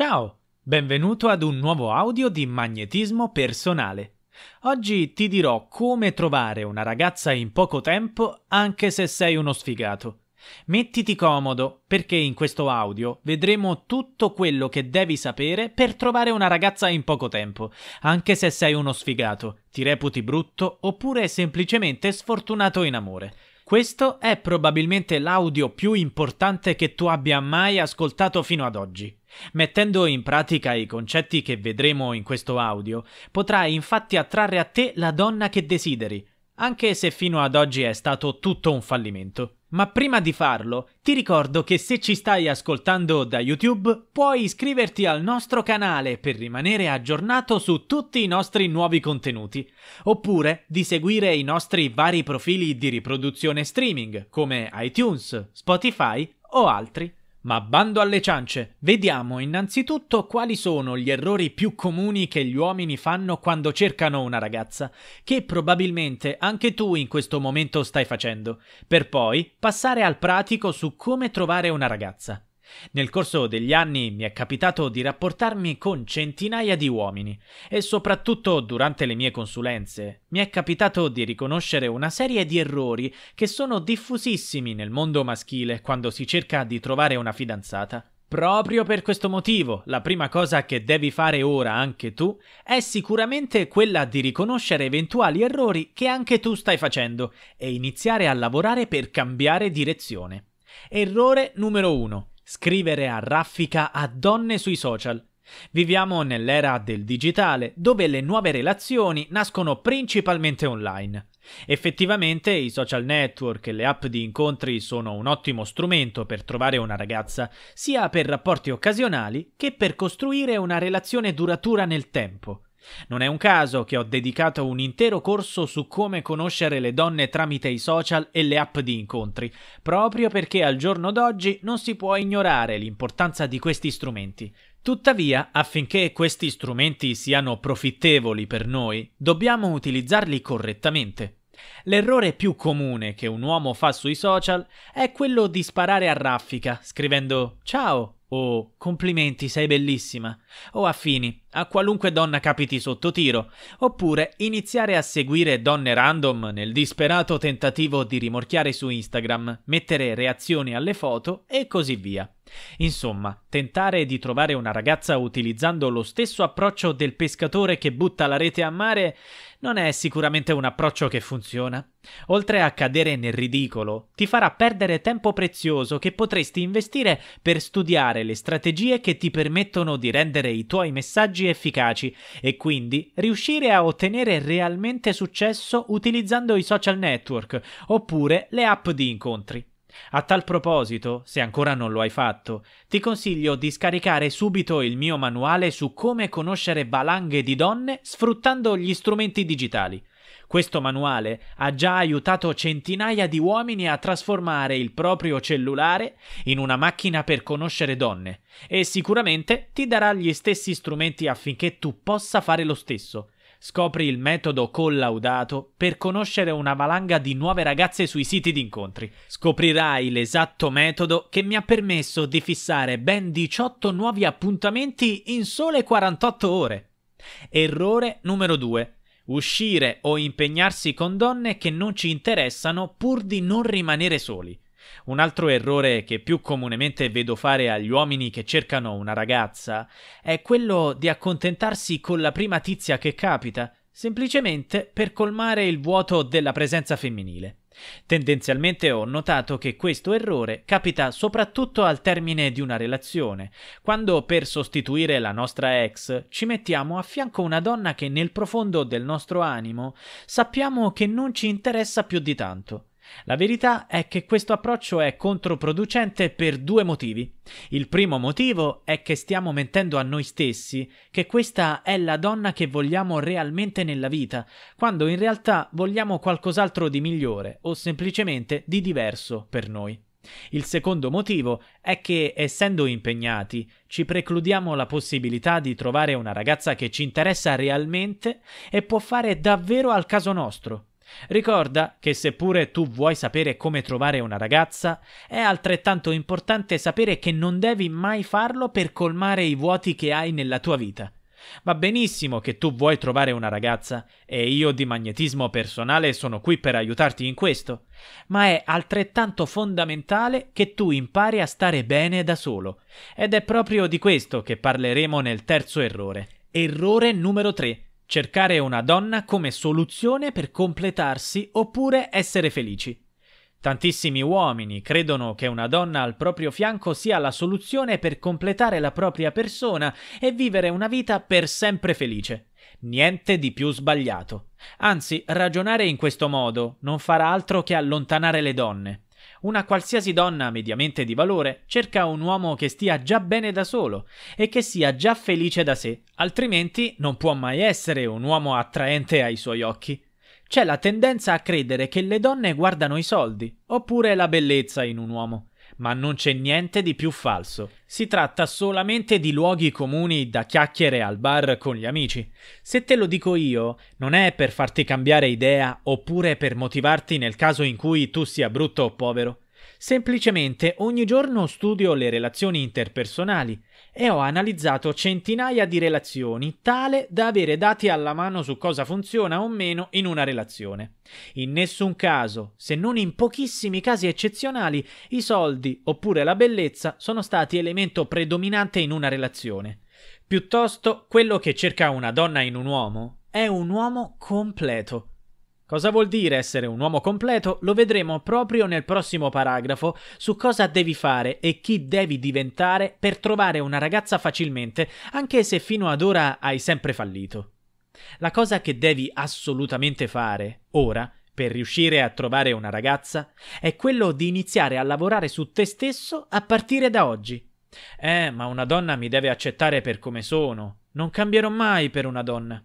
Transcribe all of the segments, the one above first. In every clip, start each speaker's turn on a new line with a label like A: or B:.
A: Ciao, benvenuto ad un nuovo audio di Magnetismo Personale. Oggi ti dirò come trovare una ragazza in poco tempo anche se sei uno sfigato. Mettiti comodo perché in questo audio vedremo tutto quello che devi sapere per trovare una ragazza in poco tempo, anche se sei uno sfigato, ti reputi brutto oppure semplicemente sfortunato in amore. Questo è probabilmente l'audio più importante che tu abbia mai ascoltato fino ad oggi. Mettendo in pratica i concetti che vedremo in questo audio, potrai infatti attrarre a te la donna che desideri, anche se fino ad oggi è stato tutto un fallimento. Ma prima di farlo, ti ricordo che se ci stai ascoltando da YouTube, puoi iscriverti al nostro canale per rimanere aggiornato su tutti i nostri nuovi contenuti, oppure di seguire i nostri vari profili di riproduzione streaming come iTunes, Spotify o altri. Ma bando alle ciance, vediamo innanzitutto quali sono gli errori più comuni che gli uomini fanno quando cercano una ragazza, che probabilmente anche tu in questo momento stai facendo, per poi passare al pratico su come trovare una ragazza. Nel corso degli anni mi è capitato di rapportarmi con centinaia di uomini e soprattutto durante le mie consulenze mi è capitato di riconoscere una serie di errori che sono diffusissimi nel mondo maschile quando si cerca di trovare una fidanzata. Proprio per questo motivo, la prima cosa che devi fare ora anche tu è sicuramente quella di riconoscere eventuali errori che anche tu stai facendo e iniziare a lavorare per cambiare direzione. Errore numero 1. Scrivere a raffica a donne sui social. Viviamo nell'era del digitale, dove le nuove relazioni nascono principalmente online. Effettivamente i social network e le app di incontri sono un ottimo strumento per trovare una ragazza, sia per rapporti occasionali che per costruire una relazione duratura nel tempo. Non è un caso che ho dedicato un intero corso su come conoscere le donne tramite i social e le app di incontri, proprio perché al giorno d'oggi non si può ignorare l'importanza di questi strumenti. Tuttavia, affinché questi strumenti siano profittevoli per noi, dobbiamo utilizzarli correttamente. L'errore più comune che un uomo fa sui social è quello di sparare a raffica, scrivendo Ciao, o oh, complimenti sei bellissima o oh, affini a qualunque donna capiti sotto tiro oppure iniziare a seguire donne random nel disperato tentativo di rimorchiare su Instagram, mettere reazioni alle foto e così via. Insomma, tentare di trovare una ragazza utilizzando lo stesso approccio del pescatore che butta la rete a mare non è sicuramente un approccio che funziona. Oltre a cadere nel ridicolo, ti farà perdere tempo prezioso che potresti investire per studiare le strategie che ti permettono di rendere i tuoi messaggi efficaci e quindi riuscire a ottenere realmente successo utilizzando i social network oppure le app di incontri. A tal proposito, se ancora non lo hai fatto, ti consiglio di scaricare subito il mio manuale su come conoscere valanghe di donne sfruttando gli strumenti digitali. Questo manuale ha già aiutato centinaia di uomini a trasformare il proprio cellulare in una macchina per conoscere donne e sicuramente ti darà gli stessi strumenti affinché tu possa fare lo stesso. Scopri il metodo collaudato per conoscere una valanga di nuove ragazze sui siti di incontri. Scoprirai l'esatto metodo che mi ha permesso di fissare ben 18 nuovi appuntamenti in sole 48 ore. Errore numero 2. Uscire o impegnarsi con donne che non ci interessano pur di non rimanere soli. Un altro errore che più comunemente vedo fare agli uomini che cercano una ragazza è quello di accontentarsi con la prima tizia che capita, semplicemente per colmare il vuoto della presenza femminile. Tendenzialmente ho notato che questo errore capita soprattutto al termine di una relazione, quando per sostituire la nostra ex ci mettiamo a fianco una donna che nel profondo del nostro animo sappiamo che non ci interessa più di tanto. La verità è che questo approccio è controproducente per due motivi. Il primo motivo è che stiamo mentendo a noi stessi che questa è la donna che vogliamo realmente nella vita, quando in realtà vogliamo qualcos'altro di migliore o semplicemente di diverso per noi. Il secondo motivo è che, essendo impegnati, ci precludiamo la possibilità di trovare una ragazza che ci interessa realmente e può fare davvero al caso nostro, Ricorda che seppure tu vuoi sapere come trovare una ragazza, è altrettanto importante sapere che non devi mai farlo per colmare i vuoti che hai nella tua vita. Va benissimo che tu vuoi trovare una ragazza, e io di magnetismo personale sono qui per aiutarti in questo, ma è altrettanto fondamentale che tu impari a stare bene da solo. Ed è proprio di questo che parleremo nel terzo errore. Errore numero 3 Cercare una donna come soluzione per completarsi oppure essere felici. Tantissimi uomini credono che una donna al proprio fianco sia la soluzione per completare la propria persona e vivere una vita per sempre felice. Niente di più sbagliato. Anzi, ragionare in questo modo non farà altro che allontanare le donne. Una qualsiasi donna mediamente di valore cerca un uomo che stia già bene da solo e che sia già felice da sé, altrimenti non può mai essere un uomo attraente ai suoi occhi. C'è la tendenza a credere che le donne guardano i soldi, oppure la bellezza in un uomo ma non c'è niente di più falso. Si tratta solamente di luoghi comuni da chiacchiere al bar con gli amici. Se te lo dico io, non è per farti cambiare idea oppure per motivarti nel caso in cui tu sia brutto o povero. Semplicemente ogni giorno studio le relazioni interpersonali e ho analizzato centinaia di relazioni tale da avere dati alla mano su cosa funziona o meno in una relazione. In nessun caso, se non in pochissimi casi eccezionali, i soldi oppure la bellezza sono stati elemento predominante in una relazione. Piuttosto, quello che cerca una donna in un uomo è un uomo completo Cosa vuol dire essere un uomo completo lo vedremo proprio nel prossimo paragrafo su cosa devi fare e chi devi diventare per trovare una ragazza facilmente, anche se fino ad ora hai sempre fallito. La cosa che devi assolutamente fare, ora, per riuscire a trovare una ragazza, è quello di iniziare a lavorare su te stesso a partire da oggi. Eh, ma una donna mi deve accettare per come sono. Non cambierò mai per una donna.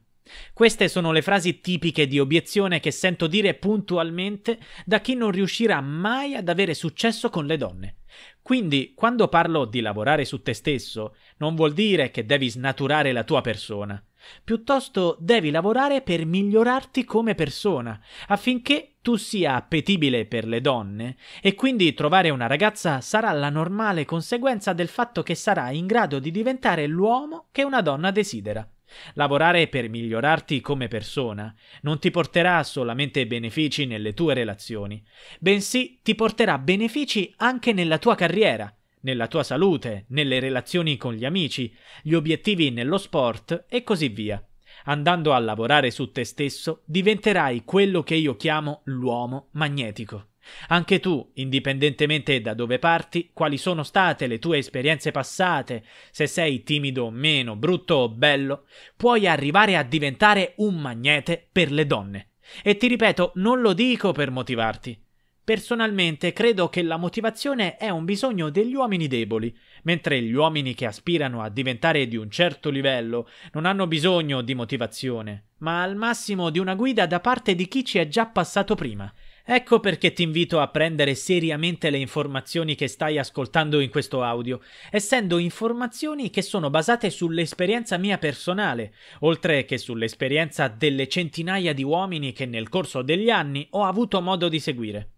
A: Queste sono le frasi tipiche di obiezione che sento dire puntualmente da chi non riuscirà mai ad avere successo con le donne. Quindi, quando parlo di lavorare su te stesso, non vuol dire che devi snaturare la tua persona. Piuttosto devi lavorare per migliorarti come persona, affinché tu sia appetibile per le donne e quindi trovare una ragazza sarà la normale conseguenza del fatto che sarà in grado di diventare l'uomo che una donna desidera. Lavorare per migliorarti come persona non ti porterà solamente benefici nelle tue relazioni, bensì ti porterà benefici anche nella tua carriera, nella tua salute, nelle relazioni con gli amici, gli obiettivi nello sport e così via. Andando a lavorare su te stesso diventerai quello che io chiamo l'uomo magnetico. Anche tu, indipendentemente da dove parti, quali sono state le tue esperienze passate, se sei timido o meno, brutto o bello, puoi arrivare a diventare un magnete per le donne. E ti ripeto, non lo dico per motivarti. Personalmente credo che la motivazione è un bisogno degli uomini deboli, mentre gli uomini che aspirano a diventare di un certo livello non hanno bisogno di motivazione, ma al massimo di una guida da parte di chi ci è già passato prima. Ecco perché ti invito a prendere seriamente le informazioni che stai ascoltando in questo audio, essendo informazioni che sono basate sull'esperienza mia personale, oltre che sull'esperienza delle centinaia di uomini che nel corso degli anni ho avuto modo di seguire.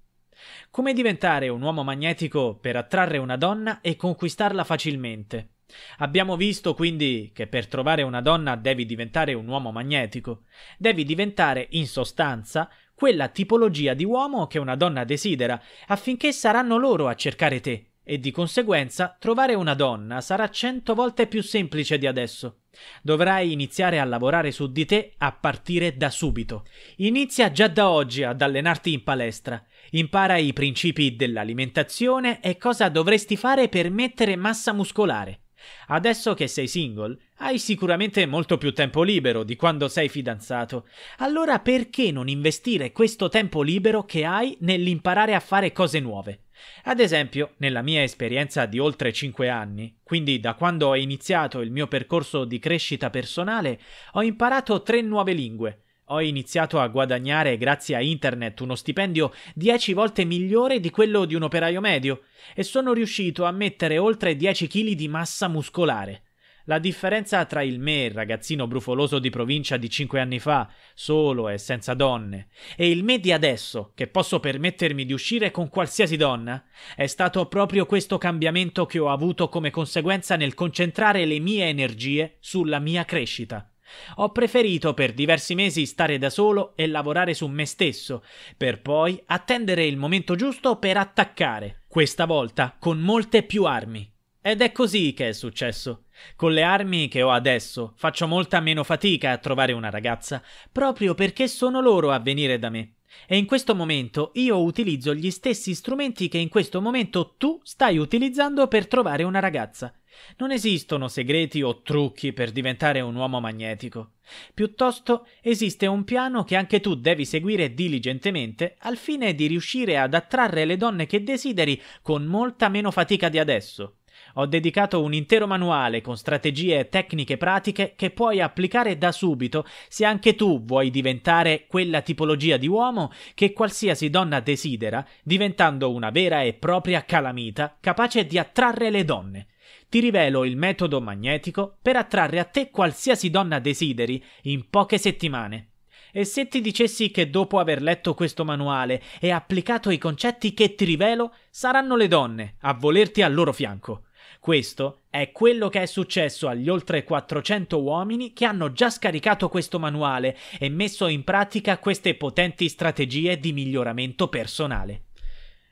A: Come diventare un uomo magnetico per attrarre una donna e conquistarla facilmente. Abbiamo visto quindi che per trovare una donna devi diventare un uomo magnetico. Devi diventare in sostanza quella tipologia di uomo che una donna desidera, affinché saranno loro a cercare te, e di conseguenza trovare una donna sarà cento volte più semplice di adesso. Dovrai iniziare a lavorare su di te a partire da subito. Inizia già da oggi ad allenarti in palestra. Impara i principi dell'alimentazione e cosa dovresti fare per mettere massa muscolare. Adesso che sei single, hai sicuramente molto più tempo libero di quando sei fidanzato. Allora perché non investire questo tempo libero che hai nell'imparare a fare cose nuove? Ad esempio, nella mia esperienza di oltre 5 anni, quindi da quando ho iniziato il mio percorso di crescita personale, ho imparato tre nuove lingue, ho iniziato a guadagnare, grazie a internet, uno stipendio 10 volte migliore di quello di un operaio medio e sono riuscito a mettere oltre 10 kg di massa muscolare. La differenza tra il me, ragazzino brufoloso di provincia di 5 anni fa, solo e senza donne, e il me di adesso, che posso permettermi di uscire con qualsiasi donna, è stato proprio questo cambiamento che ho avuto come conseguenza nel concentrare le mie energie sulla mia crescita. Ho preferito per diversi mesi stare da solo e lavorare su me stesso, per poi attendere il momento giusto per attaccare, questa volta con molte più armi. Ed è così che è successo. Con le armi che ho adesso faccio molta meno fatica a trovare una ragazza, proprio perché sono loro a venire da me. E in questo momento io utilizzo gli stessi strumenti che in questo momento tu stai utilizzando per trovare una ragazza. Non esistono segreti o trucchi per diventare un uomo magnetico. Piuttosto esiste un piano che anche tu devi seguire diligentemente al fine di riuscire ad attrarre le donne che desideri con molta meno fatica di adesso. Ho dedicato un intero manuale con strategie e tecniche pratiche che puoi applicare da subito se anche tu vuoi diventare quella tipologia di uomo che qualsiasi donna desidera, diventando una vera e propria calamita capace di attrarre le donne ti rivelo il metodo magnetico per attrarre a te qualsiasi donna desideri in poche settimane. E se ti dicessi che dopo aver letto questo manuale e applicato i concetti che ti rivelo, saranno le donne a volerti al loro fianco. Questo è quello che è successo agli oltre 400 uomini che hanno già scaricato questo manuale e messo in pratica queste potenti strategie di miglioramento personale.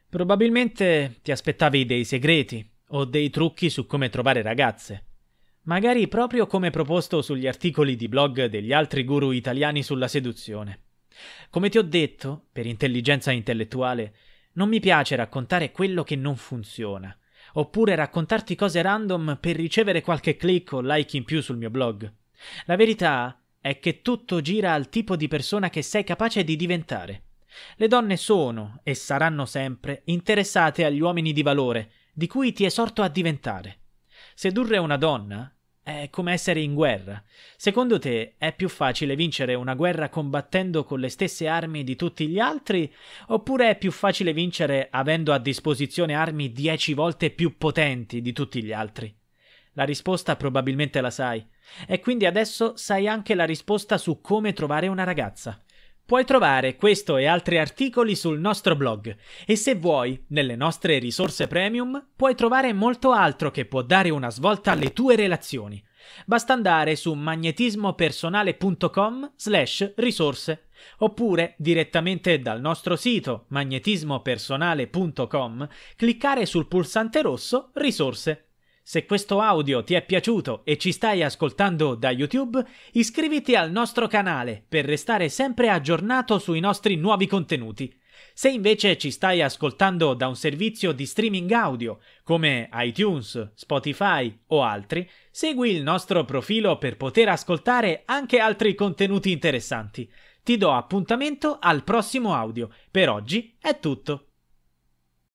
A: Probabilmente ti aspettavi dei segreti, o dei trucchi su come trovare ragazze. Magari proprio come proposto sugli articoli di blog degli altri guru italiani sulla seduzione. Come ti ho detto, per intelligenza intellettuale, non mi piace raccontare quello che non funziona, oppure raccontarti cose random per ricevere qualche click o like in più sul mio blog. La verità è che tutto gira al tipo di persona che sei capace di diventare. Le donne sono e saranno sempre interessate agli uomini di valore, di cui ti esorto a diventare. Sedurre una donna è come essere in guerra. Secondo te è più facile vincere una guerra combattendo con le stesse armi di tutti gli altri oppure è più facile vincere avendo a disposizione armi dieci volte più potenti di tutti gli altri? La risposta probabilmente la sai. E quindi adesso sai anche la risposta su come trovare una ragazza. Puoi trovare questo e altri articoli sul nostro blog e se vuoi, nelle nostre risorse premium, puoi trovare molto altro che può dare una svolta alle tue relazioni. Basta andare su magnetismopersonale.com slash risorse oppure direttamente dal nostro sito magnetismopersonale.com cliccare sul pulsante rosso risorse se questo audio ti è piaciuto e ci stai ascoltando da YouTube, iscriviti al nostro canale per restare sempre aggiornato sui nostri nuovi contenuti. Se invece ci stai ascoltando da un servizio di streaming audio come iTunes, Spotify o altri, segui il nostro profilo per poter ascoltare anche altri contenuti interessanti. Ti do appuntamento al prossimo audio. Per oggi è tutto.